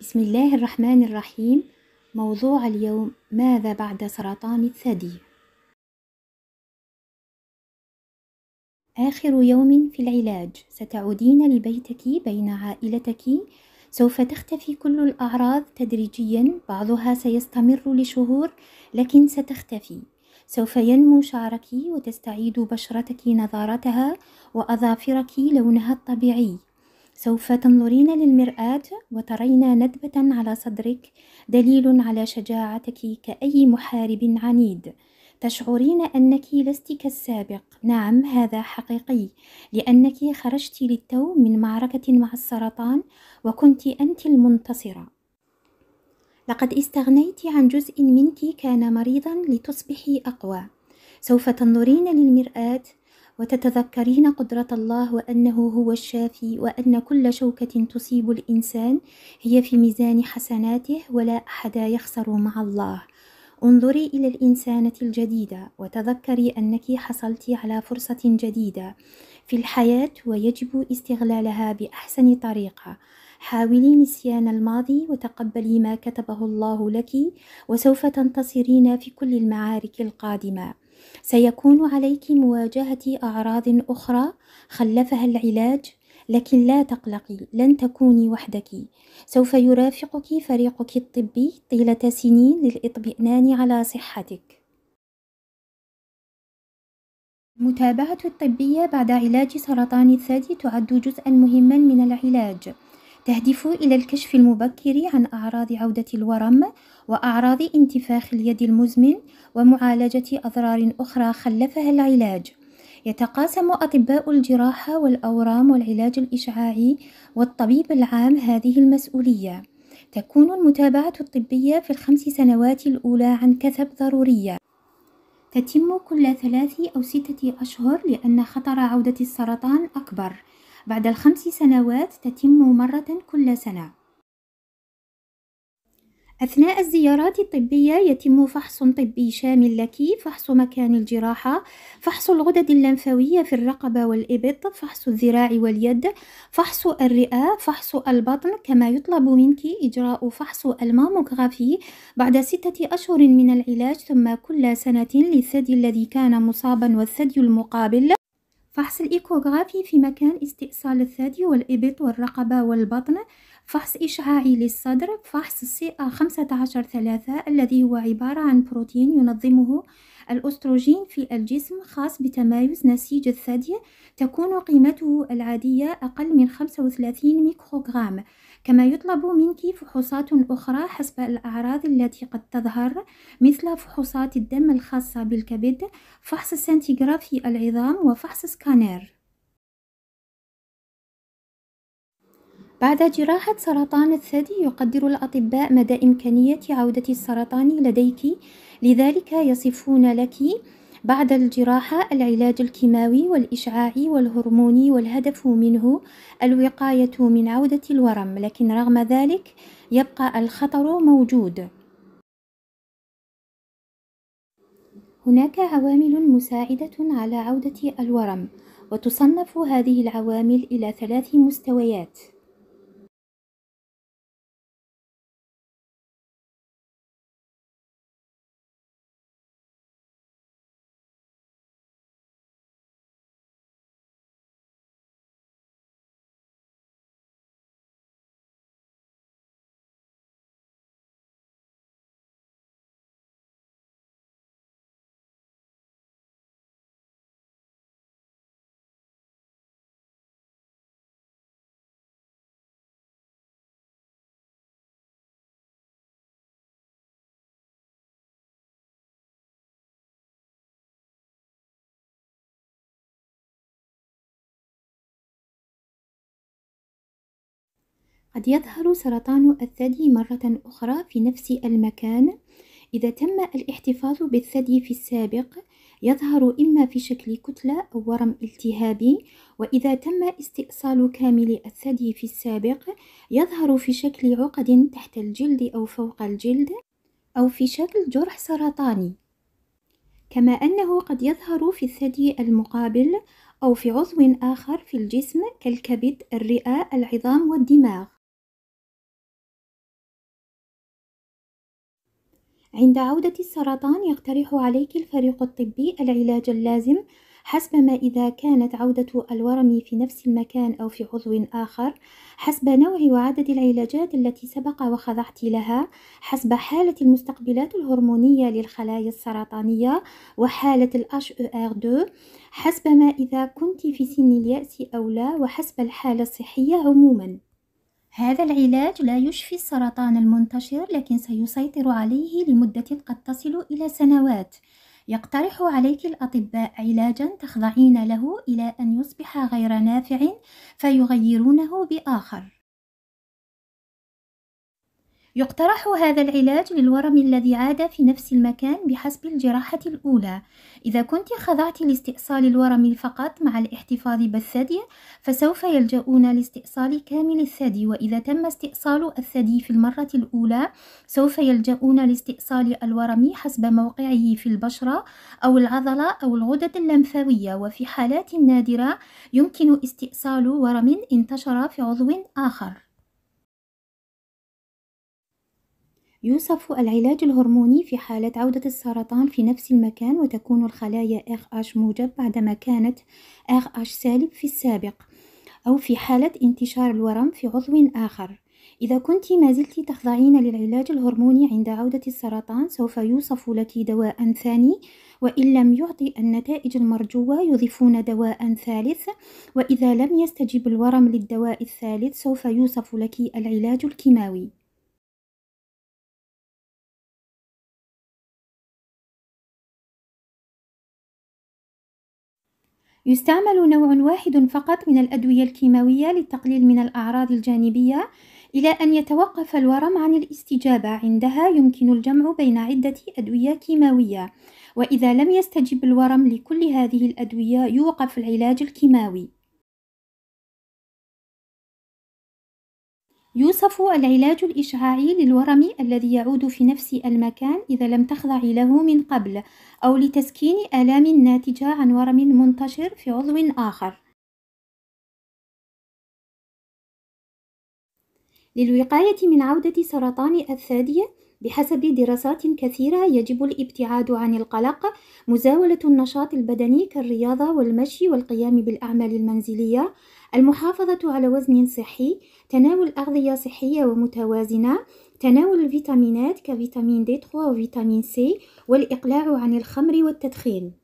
بسم الله الرحمن الرحيم موضوع اليوم ماذا بعد سرطان الثدي آخر يوم في العلاج ستعودين لبيتك بين عائلتك سوف تختفي كل الأعراض تدريجيا بعضها سيستمر لشهور لكن ستختفي سوف ينمو شعرك وتستعيد بشرتك نضارتها وأظافرك لونها الطبيعي سوف تنظرين للمرآة وترين ندبة على صدرك دليل على شجاعتك كأي محارب عنيد تشعرين أنك لست كالسابق نعم هذا حقيقي لأنك خرجت للتو من معركة مع السرطان وكنت أنت المنتصرة لقد استغنيت عن جزء منك كان مريضا لتصبحي أقوى سوف تنظرين للمرآة وتتذكرين قدرة الله وأنه هو الشافي وأن كل شوكة تصيب الإنسان هي في ميزان حسناته ولا أحد يخسر مع الله انظري إلى الإنسانة الجديدة وتذكري أنك حصلت على فرصة جديدة في الحياة ويجب استغلالها بأحسن طريقة حاولي نسيان الماضي وتقبلي ما كتبه الله لك وسوف تنتصرين في كل المعارك القادمه سيكون عليك مواجهة أعراض أخرى خلفها العلاج لكن لا تقلقي لن تكوني وحدك سوف يرافقك فريقك الطبي طيلة سنين للإطمئنان على صحتك المتابعة الطبية بعد علاج سرطان الثدي تعد جزءا مهما من العلاج تهدف إلى الكشف المبكر عن أعراض عودة الورم وأعراض انتفاخ اليد المزمن ومعالجة أضرار أخرى خلفها العلاج. يتقاسم أطباء الجراحة والأورام والعلاج الإشعاعي والطبيب العام هذه المسؤولية. تكون المتابعة الطبية في الخمس سنوات الأولى عن كثب ضرورية. تتم كل ثلاث أو ستة أشهر لأن خطر عودة السرطان أكبر. بعد الخمس سنوات تتم مرة كل سنة أثناء الزيارات الطبية يتم فحص طبي شامل لك فحص مكان الجراحة فحص الغدد اللمفاوية في الرقبة والإبط فحص الذراع واليد فحص الرئة فحص البطن كما يطلب منك إجراء فحص الماموغرافي بعد ستة أشهر من العلاج ثم كل سنة للثدي الذي كان مصابا والثدي المقابل فحص الإيكوغرافي في مكان استئصال الثدي والإبط والرقبة والبطن فحص إشعاعي للصدر فحص سي ا 15 ثلاثة الذي هو عبارة عن بروتين ينظمه الأستروجين في الجسم خاص بتمايز نسيج الثدي تكون قيمته العادية أقل من 35 ميكروغرام كما يطلب منك فحوصات أخرى حسب الأعراض التي قد تظهر مثل فحوصات الدم الخاصة بالكبد فحص سنتيغرافي العظام وفحص سكانير بعد جراحة سرطان الثدي يقدر الأطباء مدى إمكانية عودة السرطان لديك لذلك يصفون لك بعد الجراحة العلاج الكيماوي والإشعاعي والهرموني والهدف منه الوقاية من عودة الورم لكن رغم ذلك يبقى الخطر موجود هناك عوامل مساعدة على عودة الورم وتصنف هذه العوامل إلى ثلاث مستويات قد يظهر سرطان الثدي مرة أخرى في نفس المكان إذا تم الاحتفاظ بالثدي في السابق يظهر إما في شكل كتلة أو ورم التهابي وإذا تم استئصال كامل الثدي في السابق يظهر في شكل عقد تحت الجلد أو فوق الجلد أو في شكل جرح سرطاني كما أنه قد يظهر في الثدي المقابل أو في عضو آخر في الجسم كالكبد الرئة العظام والدماغ عند عودة السرطان يقترح عليك الفريق الطبي العلاج اللازم حسب ما إذا كانت عودة الورم في نفس المكان أو في عضو آخر، حسب نوع وعدد العلاجات التي سبق وخضعت لها، حسب حالة المستقبلات الهرمونية للخلايا السرطانية وحالة ال HER2، حسب ما إذا كنت في سن اليأس أو لا، وحسب الحالة الصحية عمومًا. هذا العلاج لا يشفي السرطان المنتشر لكن سيسيطر عليه لمدة قد تصل إلى سنوات يقترح عليك الأطباء علاجا تخضعين له إلى أن يصبح غير نافع فيغيرونه بآخر يقترح هذا العلاج للورم الذي عاد في نفس المكان بحسب الجراحة الأولى إذا كنت خضعت لاستئصال الورم فقط مع الاحتفاظ بالثدي فسوف يلجؤون لاستئصال كامل الثدي وإذا تم استئصال الثدي في المرة الأولى سوف يلجؤون لاستئصال الورم حسب موقعه في البشرة أو العضلة أو الغدد اللمفاوية وفي حالات نادرة يمكن استئصال ورم انتشر في عضو آخر يوصف العلاج الهرموني في حالة عودة السرطان في نفس المكان وتكون الخلايا RH موجب بعدما كانت RH سالب في السابق أو في حالة انتشار الورم في عضو آخر إذا كنت ما زلت تخضعين للعلاج الهرموني عند عودة السرطان سوف يوصف لك دواء ثاني وإن لم يعطي النتائج المرجوة يضيفون دواء ثالث وإذا لم يستجب الورم للدواء الثالث سوف يوصف لك العلاج الكيماوي يستعمل نوع واحد فقط من الأدوية الكيماوية للتقليل من الأعراض الجانبية إلى أن يتوقف الورم عن الاستجابة عندها يمكن الجمع بين عدة أدوية كيماوية وإذا لم يستجب الورم لكل هذه الأدوية يوقف العلاج الكيماوي يوصف العلاج الإشعاعي للورم الذي يعود في نفس المكان إذا لم تخضع له من قبل أو لتسكين آلام ناتجة عن ورم منتشر في عضو آخر للوقاية من عودة سرطان الثدي بحسب دراسات كثيرة يجب الابتعاد عن القلق، مزاولة النشاط البدني كالرياضة والمشي والقيام بالأعمال المنزلية، المحافظة على وزن صحي تناول أغذية صحية ومتوازنة تناول الفيتامينات كفيتامين دي 3 وفيتامين سي والإقلاع عن الخمر والتدخين